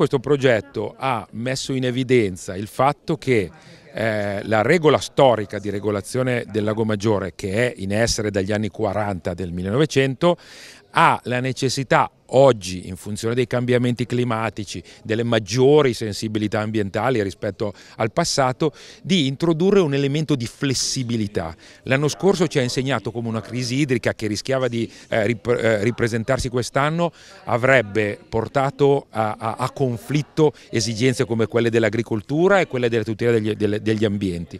questo progetto ha messo in evidenza il fatto che eh, la regola storica di regolazione del Lago Maggiore che è in essere dagli anni 40 del 1900 ha la necessità oggi in funzione dei cambiamenti climatici, delle maggiori sensibilità ambientali rispetto al passato, di introdurre un elemento di flessibilità. L'anno scorso ci ha insegnato come una crisi idrica che rischiava di eh, rip eh, ripresentarsi quest'anno avrebbe portato a, a, a, conflitto esigenze come quelle dell'agricoltura e quelle della tutela degli, degli ambienti.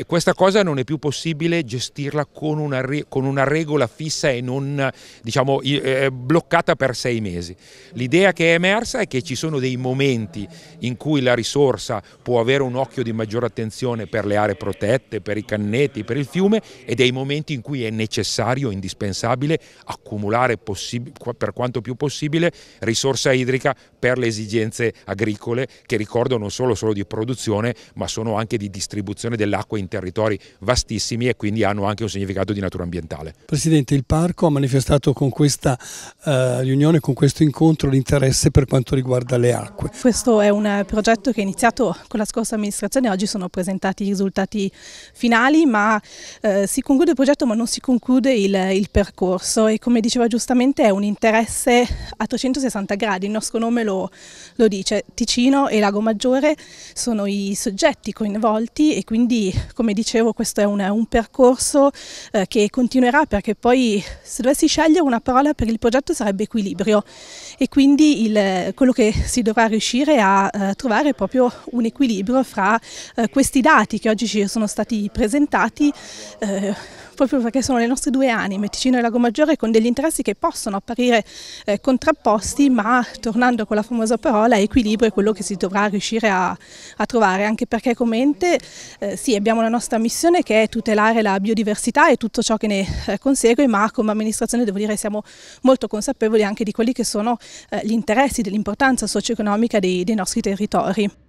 E questa cosa non è più possibile gestirla con una, con una regola fissa e non diciamo, eh, bloccata per sei mesi. L'idea che è emersa è che ci sono dei momenti in cui la risorsa può avere un occhio di maggiore attenzione per le aree protette, per i canneti, per il fiume e dei momenti in cui è necessario, indispensabile accumulare per quanto più possibile risorsa idrica per le esigenze agricole che ricordo non solo, solo di produzione ma sono anche di distribuzione dell'acqua in territori vastissimi e quindi hanno anche un significato di natura ambientale. Presidente, il Parco ha manifestato con questa eh, riunione, con questo incontro l'interesse per quanto riguarda le acque. Questo è un eh, progetto che è iniziato con la scorsa amministrazione, oggi sono presentati i risultati finali, ma eh, si conclude il progetto ma non si conclude il, il percorso e come diceva giustamente è un interesse a 360 gradi, il nostro nome lo, lo dice, Ticino e Lago Maggiore sono i soggetti coinvolti e quindi come dicevo questo è un, un percorso eh, che continuerà perché poi se dovessi scegliere una parola per il progetto sarebbe equilibrio e quindi il, quello che si dovrà riuscire a eh, trovare è proprio un equilibrio fra eh, questi dati che oggi ci sono stati presentati eh, proprio perché sono le nostre due anime, Ticino e Lago Maggiore, con degli interessi che possono apparire eh, contrapposti, ma tornando con la famosa parola, equilibrio è quello che si dovrà riuscire a, a trovare, anche perché come ente eh, sì, abbiamo la nostra missione che è tutelare la biodiversità e tutto ciò che ne eh, consegue, ma come amministrazione devo dire siamo molto consapevoli anche di quelli che sono eh, gli interessi, dell'importanza socio-economica dei, dei nostri territori.